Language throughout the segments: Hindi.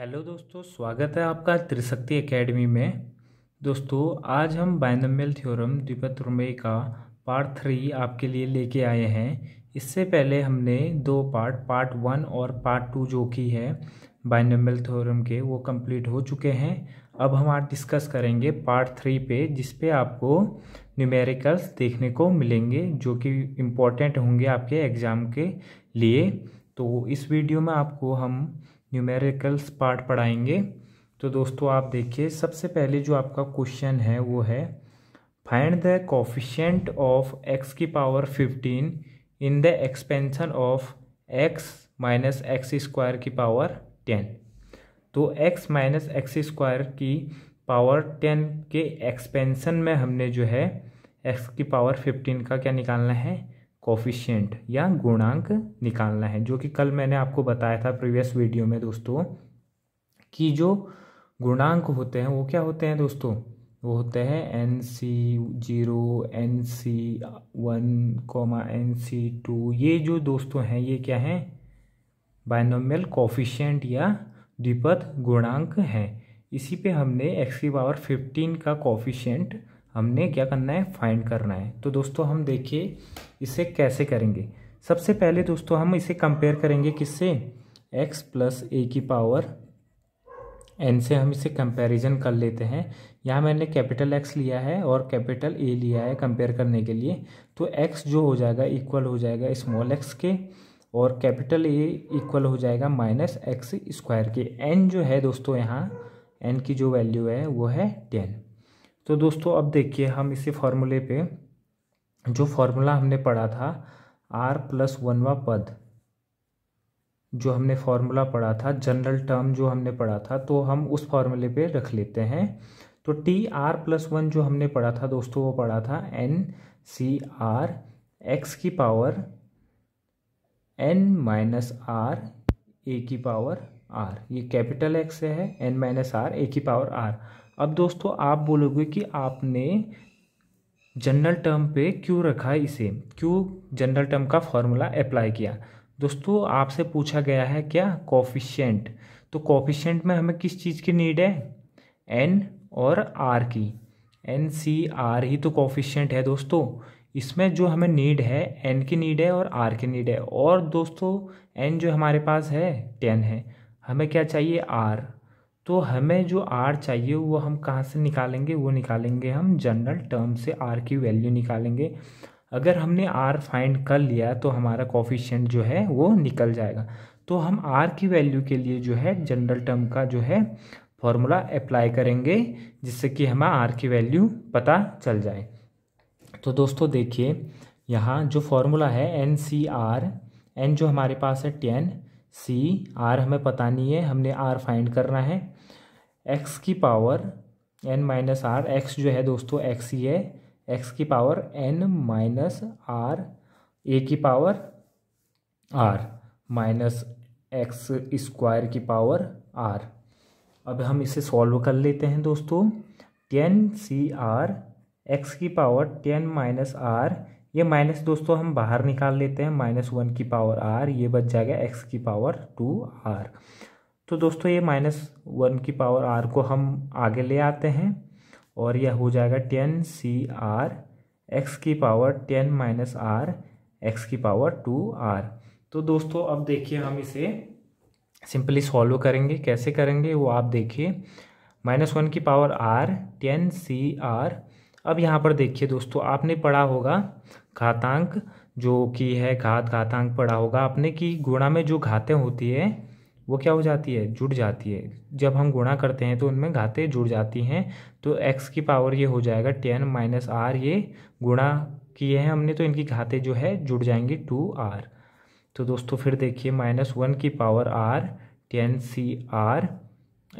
हेलो दोस्तों स्वागत है आपका त्रिशक्ति एकेडमी में दोस्तों आज हम बाइनमियल थ्योरम द्विपद प्रमेय का पार्ट थ्री आपके लिए लेके आए हैं इससे पहले हमने दो पार्ट पार्ट वन और पार्ट टू जो की है बाइनमियल थ्योरम के वो कंप्लीट हो चुके हैं अब हम आज डिस्कस करेंगे पार्ट थ्री पे जिस पे आपको न्यूमेरिकल्स देखने को मिलेंगे जो कि इम्पोर्टेंट होंगे आपके एग्ज़ाम के लिए तो इस वीडियो में आपको हम न्यूमेरिकल्स पार्ट पढ़ाएंगे तो दोस्तों आप देखिए सबसे पहले जो आपका क्वेश्चन है वो है find the coefficient of x की power fifteen in the expansion of x minus x square की पावर टेन तो एक्स माइनस एक्स स्क्वायर की पावर टेन के एक्सपेंशन में हमने जो है एक्स की पावर फिफ्टीन का क्या निकालना है कॉफिशियंट या गुणांक निकालना है जो कि कल मैंने आपको बताया था प्रीवियस वीडियो में दोस्तों कि जो गुणांक होते हैं वो क्या होते हैं दोस्तों वो होते हैं n c zero n c one comma n c two ये जो दोस्तों हैं ये क्या हैं बायनोमियल कोफिशियंट या द्विपद गुणांक हैं इसी पे हमने एक्स की पावर फिफ्टीन का कॉफिशियंट हमने क्या करना है फाइंड करना है तो दोस्तों हम देखिए इसे कैसे करेंगे सबसे पहले दोस्तों हम इसे कंपेयर करेंगे किससे एक्स प्लस ए की पावर एन से हम इसे कंपैरिजन कर लेते हैं यहाँ मैंने कैपिटल एक्स लिया है और कैपिटल ए लिया है कंपेयर करने के लिए तो एक्स जो हो जाएगा इक्वल हो जाएगा स्मॉल एक्स के और कैपिटल ए इक्वल हो जाएगा माइनस एक्स स्क्वायर के एन जो है दोस्तों यहाँ एन की जो वैल्यू है वो है टेन तो दोस्तों अब देखिए हम इसी फॉर्मूले पे जो फॉर्मूला हमने पढ़ा था आर प्लस वनवा पद जो हमने फॉर्मूला पढ़ा था जनरल टर्म जो हमने पढ़ा था तो हम उस फॉर्मूले पे रख लेते हैं तो टी आर प्लस वन जो हमने पढ़ा था दोस्तों वो पढ़ा था एन सी आर एक्स की power N minus R A की पावर आर ये कैपिटल एक्स है एन माइनस आर ए की पावर आर अब दोस्तों आप बोलोगे कि आपने जनरल टर्म पे क्यों रखा है इसे क्यों जनरल टर्म का फॉर्मूला अप्लाई किया दोस्तों आपसे पूछा गया है क्या कॉफिशेंट तो कॉफिशेंट में हमें किस चीज़ की नीड है एन और आर की एन सी आर ही तो कॉफिशेंट है दोस्तों इसमें जो हमें नीड है एन की नीड है और आर की नीड है और दोस्तों एन जो हमारे पास है टेन है हमें क्या चाहिए आर तो हमें जो आर चाहिए वो हम कहाँ से निकालेंगे वो निकालेंगे हम जनरल टर्म से आर की वैल्यू निकालेंगे अगर हमने आर फाइंड कर लिया तो हमारा कॉफिशेंट जो है वो निकल जाएगा तो हम आर की वैल्यू के लिए जो है जनरल टर्म का जो है फॉर्मूला अप्लाई करेंगे जिससे कि हमें आर की वैल्यू पता चल जाए तो दोस्तों देखिए यहाँ जो फॉर्मूला है एन सी आर एन जो हमारे पास है टेन सी आर हमें पता नहीं है हमने आर फाइंड करना है एक्स की power N minus are x जो है दोस्तों एक्स ही है एक्स की power N minus R A की power r minus x square की पावर आर अब हम इसे सॉल्व कर लेते हैं दोस्तों टेन सी आर एक्स की पावर टेन माइनस आर ये माइनस दोस्तों हम बाहर निकाल लेते हैं माइनस वन की पावर आर ये बच जाएगा एक्स की पावर टू आर तो दोस्तों ये माइनस वन की पावर आर को हम आगे ले आते हैं और यह हो जाएगा टेन सी आर एक्स की power ten minus are x की पावर टू आर तो दोस्तों अब देखिए हम इसे सिंपली सॉल्व करेंगे कैसे करेंगे वो आप देखिए माइनस वन की power are ten C r अब यहाँ पर देखिए दोस्तों आपने पढ़ा होगा घातांक जो कि है घात घातांक पढ़ा होगा आपने कि गुणा में जो घातें होती है वो क्या हो जाती है जुड़ जाती है जब हम गुणा करते हैं तो उनमें घातें जुड़ जाती हैं तो एक्स की पावर ये हो जाएगा टेन माइनस आर ये गुणा किए हैं हमने तो इनकी घातें जो है जुड़ जाएंगी टू आर तो दोस्तों फिर देखिए माइनस वन की power are ten C R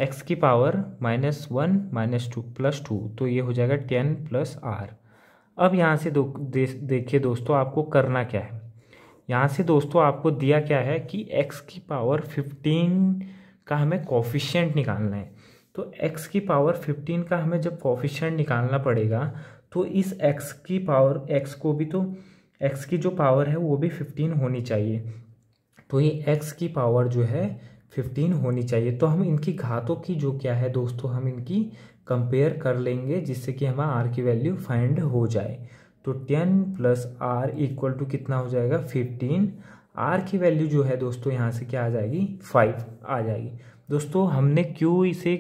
x की power minus one minus two plus two तो ये हो जाएगा टेन प्लस आर अब यहाँ से दो, दे, देखिए दोस्तों आपको करना क्या है यहाँ से दोस्तों आपको दिया क्या है कि x की पावर 15 का हमें कॉफिशियंट निकालना है तो x की पावर 15 का हमें जब कॉफिशियंट निकालना पड़ेगा तो इस x की पावर x को भी तो x की जो पावर है वो भी 15 होनी चाहिए तो ये x की पावर जो है 15 होनी चाहिए तो हम इनकी घातों की जो क्या है दोस्तों हम इनकी कंपेयर कर लेंगे जिससे कि हमारा आर की वैल्यू फाइंड हो जाए तो ten plus R equal to कितना हो जाएगा फिफ्टीन आर की वैल्यू जो है दोस्तों यहाँ से क्या आ जाएगी फाइव आ जाएगी दोस्तों हमने क्यों इसे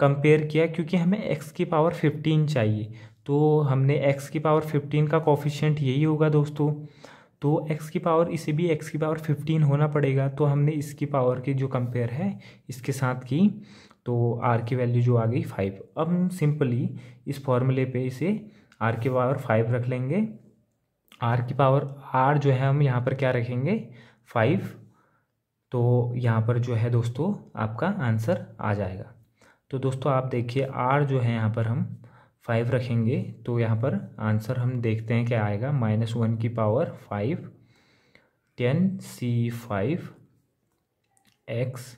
कंपेयर किया क्योंकि हमें एक्स की पावर फिफ्टीन चाहिए तो हमने एक्स की पावर फिफ्टीन का कॉफिशेंट यही होगा दोस्तों तो एक्स की पावर इसे भी एक्स की पावर फिफ्टीन होना पड़ेगा तो हमने इसकी पावर की जो कंपेयर है इसके साथ की तो आर की वैल्यू जो आ गई फाइव अब सिंपली इस फॉर्मूले पे इसे आर की पावर फाइव रख लेंगे आर की पावर आर जो है हम यहाँ पर क्या रखेंगे फाइव तो यहाँ पर जो है दोस्तों आपका आंसर आ जाएगा तो दोस्तों आप देखिए आर जो है यहाँ पर हम फाइव रखेंगे तो यहाँ पर आंसर हम देखते हैं क्या आएगा माइनस वन की power five ten C five X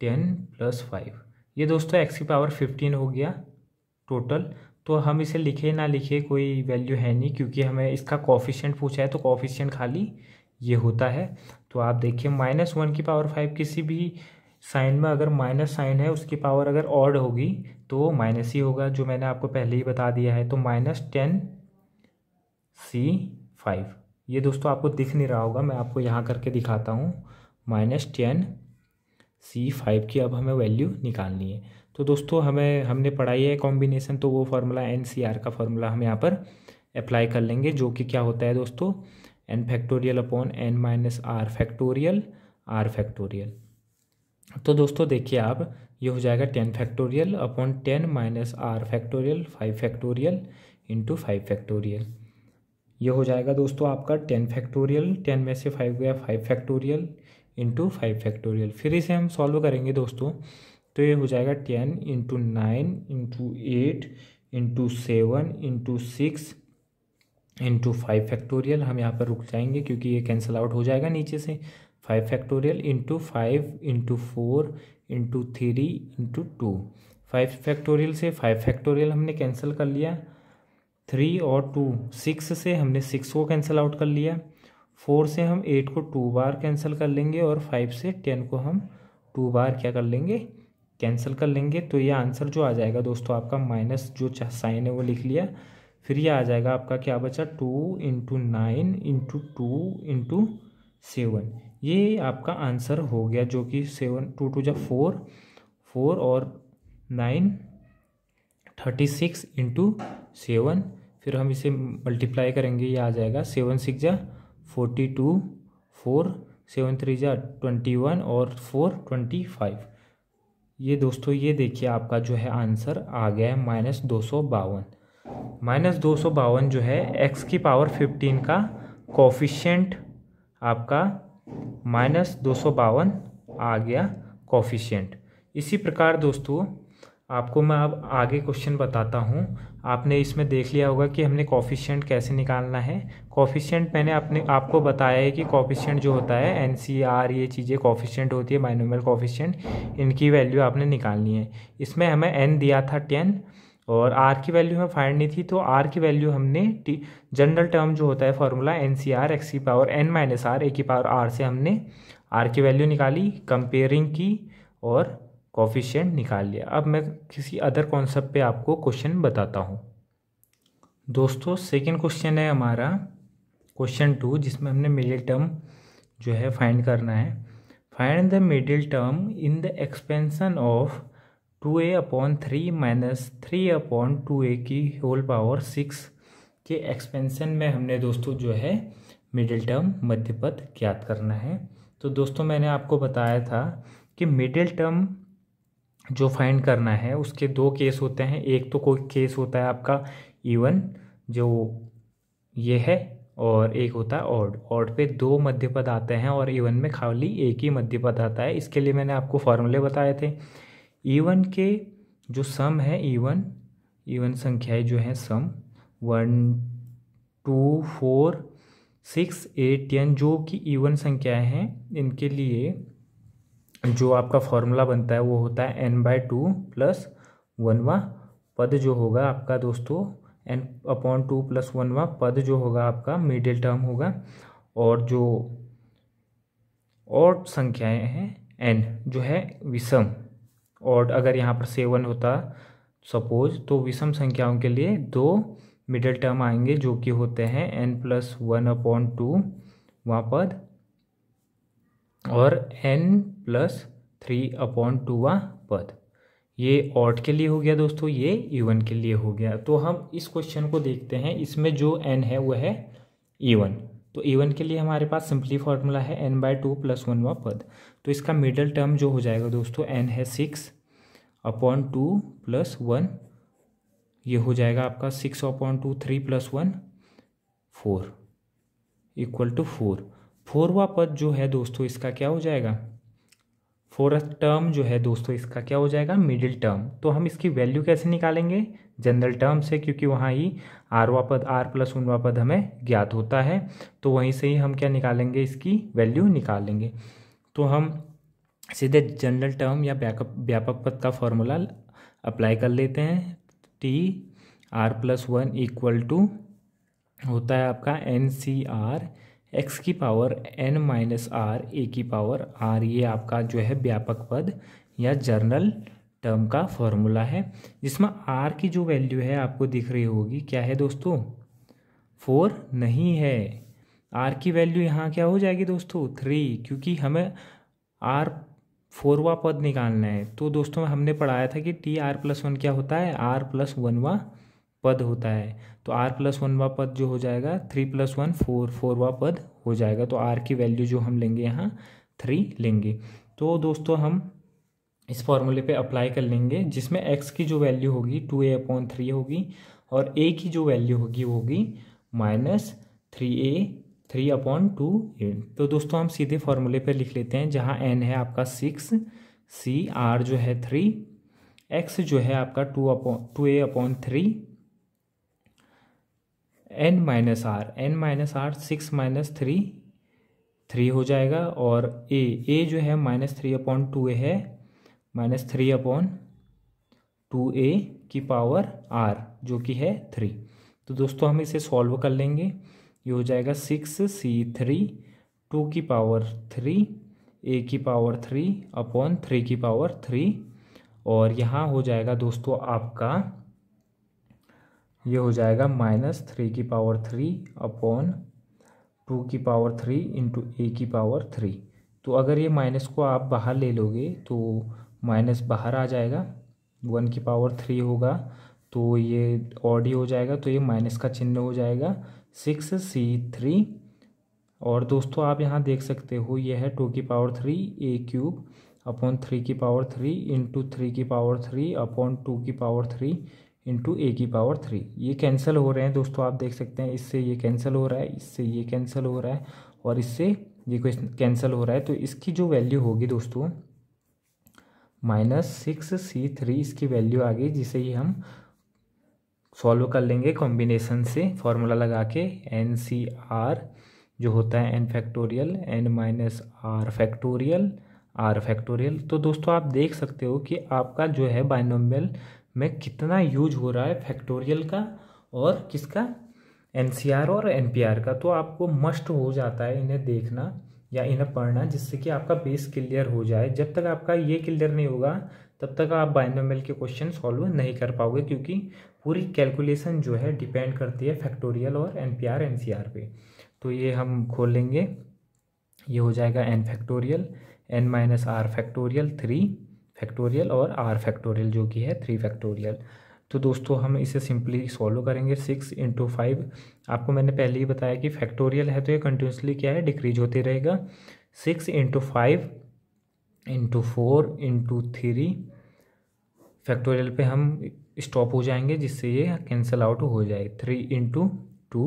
ten plus five ये दोस्तों एक्स की पावर फिफ्टीन हो गया टोटल तो हम इसे लिखे ना लिखे कोई वैल्यू है नहीं क्योंकि हमें इसका कॉफिशियंट पूछा है तो कॉफिशियंट खाली ये होता है तो आप देखिए माइनस वन की पावर फाइव किसी भी साइन में अगर माइनस साइन है उसकी पावर अगर ऑड होगी तो वो माइनस ही होगा जो मैंने आपको पहले ही बता दिया है तो माइनस टेन सी फाइव ये दोस्तों आपको दिख नहीं रहा होगा मैं आपको यहाँ करके दिखाता हूँ माइनस टेन सी फाइव की अब हमें वैल्यू निकालनी है तो दोस्तों हमें हमने पढ़ाई है कॉम्बिनेशन तो वो फार्मूला एन सी आर का फार्मूला हम यहाँ पर अप्लाई कर लेंगे जो कि क्या होता है दोस्तों N factorial upon N minus R factorial R factorial तो दोस्तों देखिए आप ये हो जाएगा ten factorial upon ten minus R factorial five factorial into five factorial ये हो जाएगा दोस्तों आपका टेन फैक्टोरियल टेन में से फाइव गया five factorial into five factorial फिर इसे हम सॉल्व करेंगे दोस्तों तो ये हो जाएगा ten into nine into eight into seven into six into five factorial हम यहाँ पर रुक जाएंगे क्योंकि ये कैंसिल आउट हो जाएगा नीचे से five factorial into five into four into three into two five factorial से फाइव फैक्टोरियल हमने कैंसिल कर लिया थ्री और टू सिक्स से हमने सिक्स को कैंसिल आउट कर लिया फोर से हम एट को टू बार कैंसिल कर लेंगे और फाइव से टेन को हम टू बार क्या कर लेंगे कैंसिल कर लेंगे तो ये आंसर जो आ जाएगा दोस्तों आपका माइनस जो साइन है वो लिख लिया फिर ये आ जाएगा आपका क्या बचा two into nine into two into seven ये आपका आंसर हो गया जो कि सेवन टू टू जा फोर फोर और nine thirty six into seven फिर हम इसे मल्टीप्लाई करेंगे ये आ जाएगा सेवन सिक्स जा forty two four seven three जार ट्वेंटी वन और फोर ट्वेंटी फाइव ये दोस्तों ये देखिए आपका जो है आंसर आ गया है माइनस दो सौ बावन माइनस दो सौ बावन जो है एक्स की पावर फिफ्टीन का कॉफिशेंट आपका माइनस दो सौ बावन आ गया कॉफिशेंट इसी प्रकार दोस्तों आपको मैं अब आगे क्वेश्चन बताता हूँ आपने इसमें देख लिया होगा कि हमने कॉफिशियंट कैसे निकालना है कॉफिशियंट मैंने अपने आपको बताया है कि कॉफिशियंट जो होता है एन सी आर ये चीज़ें कॉफिशियंट होती है माइनोमल कॉफिशियंट इनकी वैल्यू आपने निकालनी है इसमें हमें एन दिया था टेन और आर की वैल्यू हमें फाइंड नहीं थी तो आर की वैल्यू हमने टी जनरल टर्म जो होता है formula N C R x की power N minus R A की पावर आर से हमने आर की वैल्यू निकाली कंपेयरिंग की और कॉफिशेंट निकाल लिया अब मैं किसी अदर कॉन्सेप्ट पे आपको क्वेश्चन बताता हूँ दोस्तों सेकेंड क्वेश्चन है हमारा क्वेश्चन टू जिसमें हमने मिडिल टर्म जो है फाइंड करना है find the middle term in the expansion of two A upon three minus three upon two A की होल पावर सिक्स के एक्सपेंसन में हमने दोस्तों जो है मिडिल टर्म मध्यपद ज्ञात करना है तो दोस्तों मैंने आपको बताया था कि मिडिल टर्म जो फाइंड करना है उसके दो केस होते हैं एक तो कोई केस होता है आपका इवन जो ये है और एक होता है ऑड ऑड पे दो मध्य पद आते हैं और इवन में खाली एक ही मध्य पद आता है इसके लिए मैंने आपको फार्मूले बताए थे इवन के जो सम है इवन इवन संख्याएं जो हैं सम one two four six eight ten जो कि इवन संख्याएं हैं इनके लिए जो आपका फॉर्मूला बनता है वो होता है एन बाय टू प्लस वनवा पद जो होगा आपका दोस्तों एन अपॉन टू प्लस वनवा पद जो होगा आपका मिडिल टर्म होगा और जो और संख्याएं हैं एन जो है विषम और अगर यहाँ पर सेवन होता सपोज तो विषम संख्याओं के लिए दो मिडिल टर्म आएंगे जो कि होते हैं N plus one upon two वहाँ पद और N plus three upon two वा पद ये ऑट के लिए हो गया दोस्तों ये इवन के लिए हो गया तो हम इस क्वेश्चन को देखते हैं इसमें जो एन है वह है ईवन तो ईवन के लिए हमारे पास सिंपली फार्मूला है N by two plus one वा पद तो इसका मिडल टर्म जो हो जाएगा दोस्तों एन है six upon two plus one ये हो जाएगा आपका six upon two three plus one four equal to four फोरवा पद जो है दोस्तों इसका क्या हो जाएगा फोरथ टर्म जो है दोस्तों इसका क्या हो जाएगा मिडिल टर्म तो हम इसकी वैल्यू कैसे निकालेंगे जनरल टर्म से क्योंकि वहाँ ही आरवा पद आर प्लस उनवा पद हमें ज्ञात होता है तो वहीं से ही हम क्या निकालेंगे इसकी वैल्यू निकालेंगे तो हम सीधे जनरल टर्म या व्यापक व्यापक पद का फॉर्मूला अप्लाई कर लेते हैं T R plus one equal to होता है आपका एन सी आर एक्स की power N minus R A की पावर आर ये आपका जो है व्यापक पद या जर्नल टर्म का फॉर्मूला है जिसमें आर की जो वैल्यू है आपको दिख रही होगी क्या है दोस्तों फोर नहीं है आर की वैल्यू यहाँ क्या हो जाएगी दोस्तों थ्री क्योंकि हमें आर फोरवा पद निकालना है तो दोस्तों हमने पढ़ाया था कि टी आर प्लस वन क्या होता है आर प्लस वनवा पद होता है तो आर प्लस वन वा पद जो हो जाएगा three plus one four four वा पद हो जाएगा तो आर की वैल्यू जो हम लेंगे यहाँ थ्री लेंगे तो दोस्तों हम इस फॉर्मूले पे अप्लाई कर लेंगे जिसमें एक्स की जो वैल्यू होगी टू ए अपॉन थ्री होगी और ए की जो वैल्यू होगी वो होगी minus three A three upon two A तो दोस्तों हम सीधे फॉर्मूले पर लिख लेते हैं जहाँ एन है आपका सिक्स सी आर जो है थ्री एक्स जो है आपका two upon two A upon three N minus R N minus R six minus three three हो जाएगा और ए ए जो है minus three upon two A है minus three upon two A की पावर आर जो कि है थ्री तो दोस्तों हम इसे सॉल्व कर लेंगे ये हो जाएगा सिक्स सी थ्री टू की पावर थ्री ए की पावर थ्री अपॉन थ्री की पावर थ्री और यहाँ हो जाएगा दोस्तों आपका ये हो जाएगा माइनस थ्री की पावर थ्री अपॉन टू की पावर थ्री इंटू ए की पावर थ्री तो अगर ये माइनस को आप बाहर ले लोगे तो माइनस बाहर आ जाएगा वन की पावर थ्री होगा तो ये ऑड ही हो जाएगा तो ये माइनस का चिन्ह हो जाएगा सिक्स सी थ्री और दोस्तों आप यहाँ देख सकते हो ये है टू की power three A cube upon three की पावर थ्री इंटू थ्री की पावर थ्री अपॉन टू की पावर थ्री इंटू ए की पावर थ्री ये कैंसिल हो रहे हैं दोस्तों आप देख सकते हैं इससे ये कैंसिल हो रहा है इससे ये कैंसिल हो रहा है और इससे ये क्वेश्चन कैंसिल हो रहा है तो इसकी जो वैल्यू होगी दोस्तों माइनस सिक्स सी थ्री इसकी वैल्यू आ गई जिसे ही हम सॉल्व कर लेंगे कॉम्बिनेशन से फॉर्मूला लगा के एन सी आर जो होता है N factorial N minus R factorial R factorial तो दोस्तों आप देख सकते हो कि आपका जो है बाइनोमियल में कितना यूज हो रहा है फैक्टोरियल का और किसका एन और एन का तो आपको मस्ट हो जाता है इन्हें देखना या इन्हें पढ़ना जिससे कि आपका बेस क्लियर हो जाए जब तक आपका ये क्लियर नहीं होगा तब तक आप बाइनोमियल के क्वेश्चन सॉल्व नहीं कर पाओगे क्योंकि पूरी कैलकुलेशन जो है डिपेंड करती है फैक्टोरियल और एन पी आर एन सी आर पे तो ये हम खोल लेंगे ये हो जाएगा N factorial N minus R factorial three factorial और आर फैक्टोरियल जो कि है थ्री फैक्टोरियल तो दोस्तों हम इसे सिंपली सॉल्व करेंगे सिक्स इंटू फाइव आपको मैंने पहले ही बताया कि फैक्टोरियल है तो ये कंटिन्यूसली क्या है डिक्रीज होते रहेगा six into five into four into three factorial पे हम स्टॉप हो जाएंगे जिससे ये कैंसिल आउट हो जाए three into two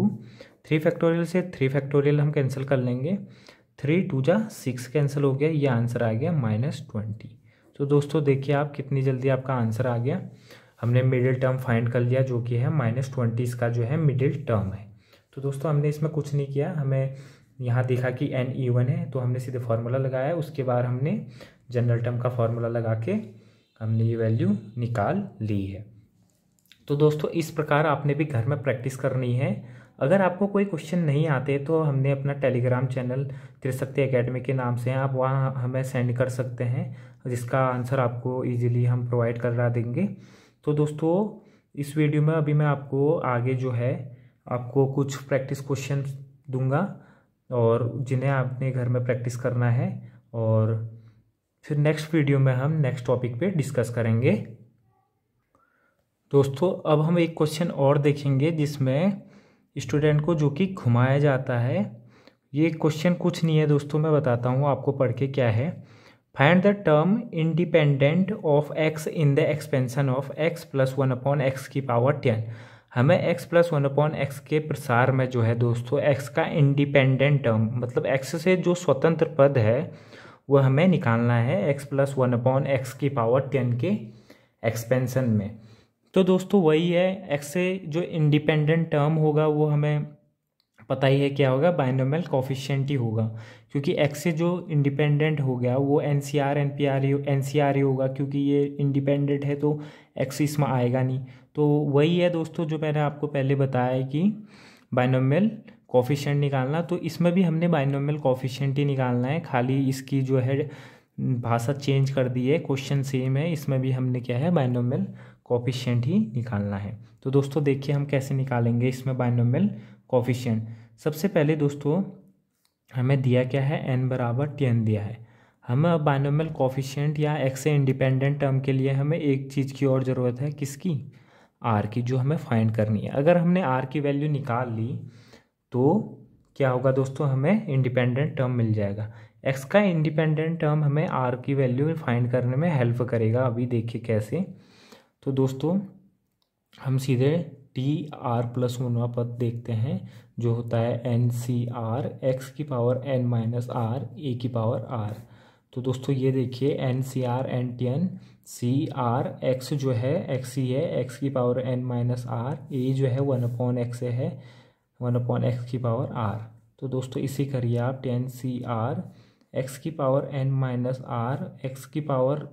three factorial से थ्री फैक्टोरियल हम कैंसिल कर लेंगे थ्री टू जा सिक्स कैंसिल हो गया ये आंसर आ गया माइनस ट्वेंटी तो दोस्तों देखिए आप कितनी जल्दी आपका आंसर आ गया हमने मिडिल टर्म फाइंड कर लिया जो कि है माइनस ट्वेंटी इसका जो है मिडिल टर्म है तो दोस्तों हमने इसमें कुछ नहीं किया हमें यहाँ देखा कि एन ई वन है तो हमने सीधे फार्मूला लगाया उसके बाद हमने जनरल टर्म का फार्मूला लगा के हमने ये वैल्यू निकाल ली है तो दोस्तों इस प्रकार आपने भी घर में प्रैक्टिस करनी है अगर आपको कोई क्वेश्चन नहीं आते तो हमने अपना टेलीग्राम चैनल त्रिशक्ति एकेडमी के नाम से है आप वहाँ हमें सेंड कर सकते हैं जिसका आंसर आपको इजीली हम प्रोवाइड करा देंगे तो दोस्तों इस वीडियो में अभी मैं आपको आगे जो है आपको कुछ प्रैक्टिस क्वेश्चन दूंगा और जिन्हें आपने घर में प्रैक्टिस करना है और फिर नेक्स्ट वीडियो में हम नेक्स्ट टॉपिक पर डिस्कस करेंगे दोस्तों अब हम एक क्वेश्चन और देखेंगे जिसमें स्टूडेंट को जो कि घुमाया जाता है ये क्वेश्चन कुछ नहीं है दोस्तों मैं बताता हूँ आपको पढ़ के क्या है find the term independent of X in the expansion of X plus one upon X की पावर टेन हमें X plus one upon X के प्रसार में जो है दोस्तों एक्स का इंडिपेंडेंट टर्म मतलब एक्स से जो स्वतंत्र पद है वह हमें निकालना है X plus one upon X की पावर टेन के एक्सपेंशन में तो दोस्तों वही है एक्स से जो इंडिपेंडेंट टर्म होगा वो हमें पता ही है क्या होगा बाइनोमल कॉफिशेंट ही होगा क्योंकि एक्स से जो इंडिपेंडेंट हो गया वो एन सी R N P R N सी आर होगा क्योंकि ये इंडिपेंडेंट है तो एक्स इसमें आएगा नहीं तो वही है दोस्तों जो मैंने आपको पहले बताया है कि बाइनोमल कॉफिशेंट निकालना तो इसमें भी हमने बाइनोमल कॉफिशेंट ही निकालना है खाली इसकी जो है भाषा चेंज कर दी है क्वेश्चन सेम है इसमें भी हमने क्या है बाइनोमल कॉफिशियंट ही निकालना है तो दोस्तों देखिए हम कैसे निकालेंगे इसमें बाइनोमियल कॉफिशियंट सबसे पहले दोस्तों हमें दिया क्या है एन बराबर टेन दिया है हमें बाइनोमियल कॉफिशियंट या एक्स से इंडिपेंडेंट टर्म के लिए हमें एक चीज़ की और ज़रूरत है किसकी आर की जो हमें फाइंड करनी है अगर हमने आर की वैल्यू निकाल ली तो क्या होगा दोस्तों हमें इंडिपेंडेंट टर्म मिल जाएगा एक्स का इंडिपेंडेंट टर्म हमें आर की वैल्यू फाइंड करने में हेल्प करेगा अभी देखिए कैसे तो दोस्तों हम सीधे टी आर प्लस वनवा पद देखते हैं जो होता है एन सी आर एक्स की power N minus R A की पावर आर तो दोस्तों ये देखिए एन सी R N T N C R x जो है एक्स ही है एक्स की power N minus are A जो है वन अपॉन एक्स है वन अपॉन एक्स की पावर आर तो दोस्तों इसी करिए आप टेन सी आर एक्स की power N minus are x की पावर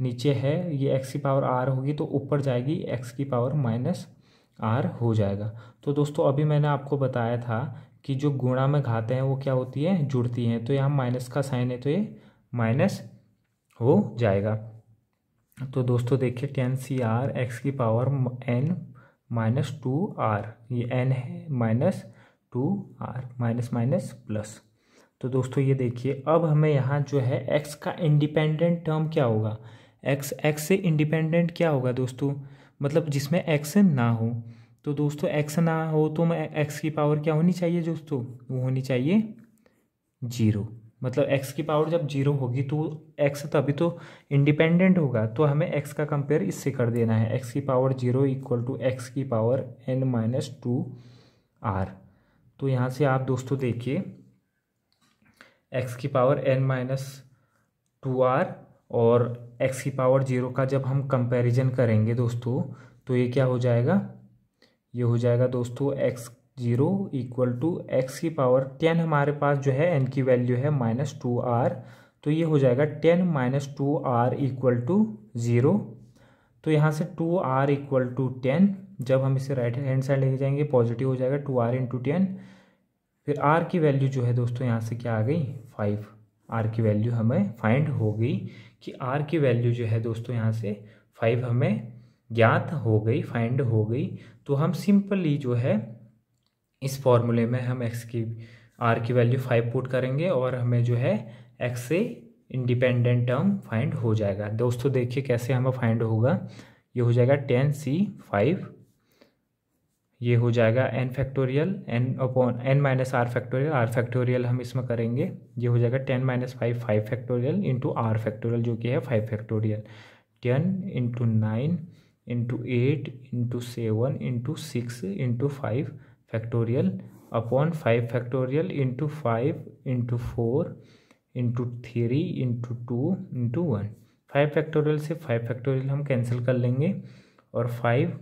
नीचे है ये एक्स की पावर आर होगी तो ऊपर जाएगी एक्स की पावर माइनस आर हो जाएगा तो दोस्तों अभी मैंने आपको बताया था कि जो गुणा में घाते हैं वो क्या होती है जुड़ती हैं तो यहाँ माइनस का साइन है तो ये माइनस हो जाएगा तो दोस्तों देखिए टेन सी आर एक्स की power N minus two R ये एन है minus two R minus minus plus तो दोस्तों ये देखिए अब हमें यहाँ जो है एक्स का इंडिपेंडेंट टर्म क्या होगा एक्स एक्स से इंडिपेंडेंट क्या होगा दोस्तों मतलब जिसमें एक्स ना हो तो दोस्तों एक्स ना हो तो मैं एक्स की पावर क्या होनी चाहिए दोस्तों वो होनी चाहिए जीरो मतलब एक्स की पावर जब जीरो होगी तो एक्स तभी तो इंडिपेंडेंट होगा तो हमें एक्स का कंपेयर इससे कर देना है एक्स की power zero equal to X की power N minus two are तो यहाँ से आप दोस्तों देखिए एक्स की power N minus two R और एक्स की पावर जीरो का जब हम कंपैरिजन करेंगे दोस्तों तो ये क्या हो जाएगा ये हो जाएगा दोस्तों X zero equal to X की पावर टेन हमारे पास जो है एन की वैल्यू है माइनस टू आर तो ये हो जाएगा ten minus two R equal to zero तो यहाँ से two R equal to ten जब हम इसे राइट हैंड साइड लेके जाएंगे पॉजिटिव हो जाएगा टू आर इंटू टेन फिर आर की वैल्यू जो है दोस्तों यहाँ से क्या आ गई फाइव आर की वैल्यू हमें फाइंड हो गई कि आर की वैल्यू जो है दोस्तों यहाँ से फाइव हमें ज्ञात हो गई फाइंड हो गई तो हम सिंपली जो है इस फॉर्मूले में हम एक्स की आर की वैल्यू फाइव पुट करेंगे और हमें जो है एक्स से इंडिपेंडेंट टर्म फाइंड हो जाएगा दोस्तों देखिए कैसे हमें फाइंड होगा ये हो जाएगा टेन सी फाइव ये हो जाएगा N factorial N upon N minus R factorial R factorial हम इसमें करेंगे ये हो जाएगा ten minus five five factorial into R factorial जो कि है five factorial ten into nine into eight into seven into six into five factorial upon five factorial into five into four into three into two into one five factorial से फाइव फैक्टोरियल हम कैंसिल कर लेंगे और फाइव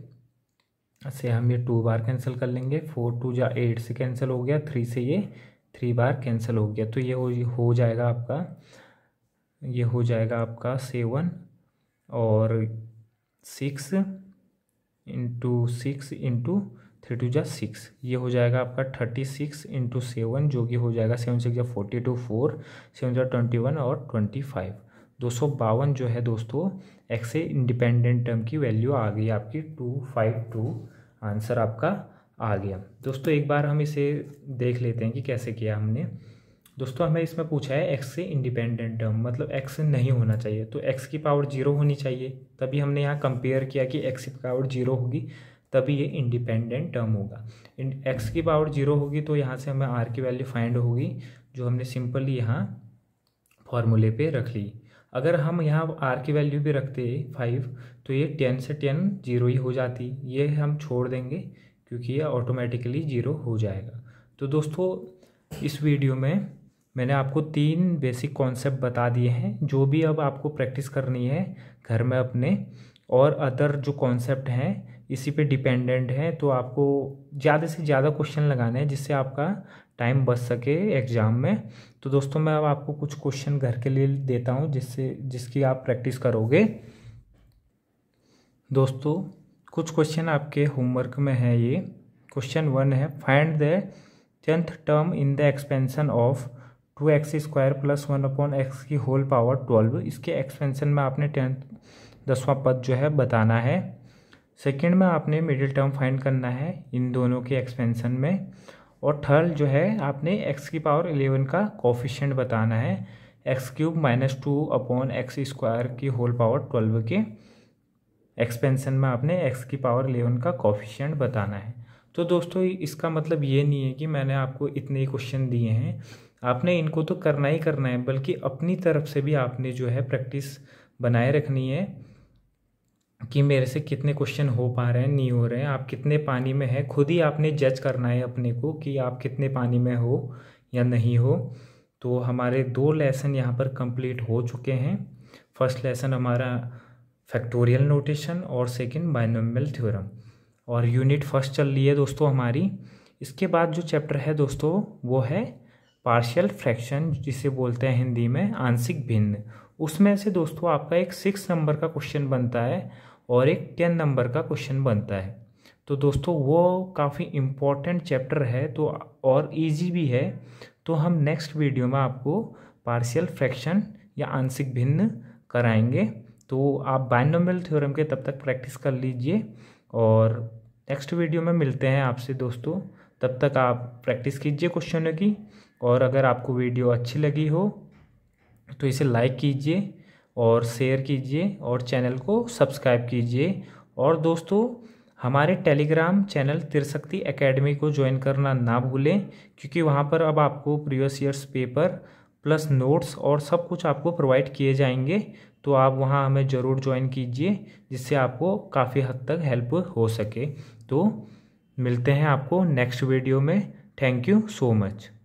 से हम ये टू बार कैंसिल कर लेंगे फोर टू या एट से कैंसिल हो गया थ्री से ये थ्री बार कैंसिल हो गया तो ये हो हो जाएगा आपका ये हो जाएगा आपका सेवन और six into six into three two जा सिक्स ये हो जाएगा आपका थर्टी सिक्स इंटू सेवन जो कि हो जाएगा सेवन सिक्स जा फोर्टी टू फोर सेवन जा ट्वेंटी वन और ट्वेंटी फाइव दो सौ बावन जो है दोस्तों एक्स से इंडिपेंडेंट टर्म की वैल्यू आ गई आपकी टू फाइव टू आंसर आपका आ गया दोस्तों एक बार हम इसे देख लेते हैं कि कैसे किया हमने दोस्तों हमें इसमें पूछा है एक्स से इंडिपेंडेंट टर्म मतलब एक्स नहीं होना चाहिए तो एक्स की पावर जीरो होनी चाहिए तभी हमने यहाँ कंपेयर किया कि एक्स की पावर जीरो होगी तभी ये इंडिपेंडेंट टर्म होगा एक्स की पावर जीरो होगी तो यहाँ से हमें आर की वैल्यू फाइंड होगी जो हमने सिंपली यहाँ फॉर्मूले पे रख ली अगर हम यहाँ आर की वैल्यू भी रखते फाइव तो ये टेन से टेन जीरो ही हो जाती ये हम छोड़ देंगे क्योंकि ये ऑटोमेटिकली जीरो हो जाएगा तो दोस्तों इस वीडियो में मैंने आपको तीन बेसिक कॉन्सेप्ट बता दिए हैं जो भी अब आपको प्रैक्टिस करनी है घर में अपने और अदर जो कॉन्सेप्ट हैं इसी पे डिपेंडेंट हैं तो आपको ज़्यादा से ज़्यादा क्वेश्चन लगाना है जिससे आपका टाइम बच सके एग्ज़ाम में तो दोस्तों मैं अब आपको कुछ क्वेश्चन घर के लिए देता हूँ जिससे जिसकी आप प्रैक्टिस करोगे दोस्तों कुछ क्वेश्चन आपके होमवर्क में है ये क्वेश्चन वन है find the tenth term in the expansion of two X square plus one upon X की होल पावर ट्वेल्व इसके एक्सपेंशन में आपने टेंथ दसवां पद जो है बताना है सेकेंड में आपने मिडिल टर्म फाइंड करना है इन दोनों के एक्सपेंशन में और थर्ड जो है आपने एक्स की पावर इलेवन का कोफिशेंट बताना है X cube minus two upon X square की होल पावर ट्वेल्व के एक्सपेंसन में आपने एक्स की पावर इलेवन का कोफिशेंट बताना है तो दोस्तों इसका मतलब ये नहीं है कि मैंने आपको इतने क्वेश्चन दिए हैं आपने इनको तो करना ही करना है बल्कि अपनी तरफ से भी आपने जो है प्रैक्टिस बनाए रखनी है कि मेरे से कितने क्वेश्चन हो पा रहे हैं नहीं हो रहे हैं आप कितने पानी में हैं खुद ही आपने जज करना है अपने को कि आप कितने पानी में हो या नहीं हो तो हमारे दो लेसन यहाँ पर कंप्लीट हो चुके हैं फर्स्ट लेसन हमारा फैक्टोरियल नोटेशन और सेकंड बाइनोमियल थ्योरम और यूनिट फर्स्ट चल रही है दोस्तों हमारी इसके बाद जो चैप्टर है दोस्तों वो है पार्शियल फ्रैक्शन जिसे बोलते हैं हिंदी में आंशिक भिन्न उसमें से दोस्तों आपका एक सिक्स नंबर का क्वेश्चन बनता है और एक टेन नंबर का क्वेश्चन बनता है तो दोस्तों वो काफ़ी इम्पॉर्टेंट चैप्टर है तो और इजी भी है तो हम नेक्स्ट वीडियो में आपको पार्शियल फ्रैक्शन या आंशिक भिन्न कराएंगे तो आप बायनोमियल थ्योरम के तब तक प्रैक्टिस कर लीजिए और नेक्स्ट वीडियो में मिलते हैं आपसे दोस्तों तब तक आप प्रैक्टिस कीजिए क्वेश्चनों की और अगर आपको वीडियो अच्छी लगी हो तो इसे लाइक कीजिए और शेयर कीजिए और चैनल को सब्सक्राइब कीजिए और दोस्तों हमारे टेलीग्राम चैनल त्रिशक्ति एकेडमी को ज्वाइन करना ना भूलें क्योंकि वहाँ पर अब आपको previous years paper plus notes और सब कुछ आपको प्रोवाइड किए जाएंगे तो आप वहाँ हमें ज़रूर ज्वाइन कीजिए जिससे आपको काफ़ी हद तक हेल्प हो सके तो मिलते हैं आपको नेक्स्ट वीडियो में थैंक यू सो मच